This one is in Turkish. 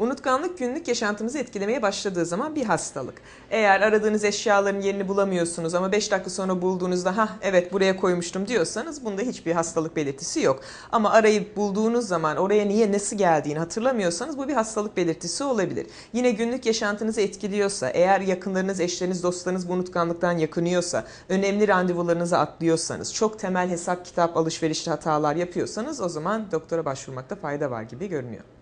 Unutkanlık günlük yaşantımızı etkilemeye başladığı zaman bir hastalık. Eğer aradığınız eşyaların yerini bulamıyorsunuz ama 5 dakika sonra bulduğunuzda ha evet buraya koymuştum diyorsanız bunda hiçbir hastalık belirtisi yok. Ama arayıp bulduğunuz zaman oraya niye nasıl geldiğini hatırlamıyorsanız bu bir hastalık belirtisi olabilir. Yine günlük yaşantınızı etkiliyorsa, eğer yakınlarınız, eşleriniz, dostlarınız bu unutkanlıktan yakınıyorsa, önemli randevularınızı atlıyorsanız, çok temel hesap kitap alışverişte hatalar yapıyorsanız o zaman doktora başvurmakta fayda var gibi görünüyor.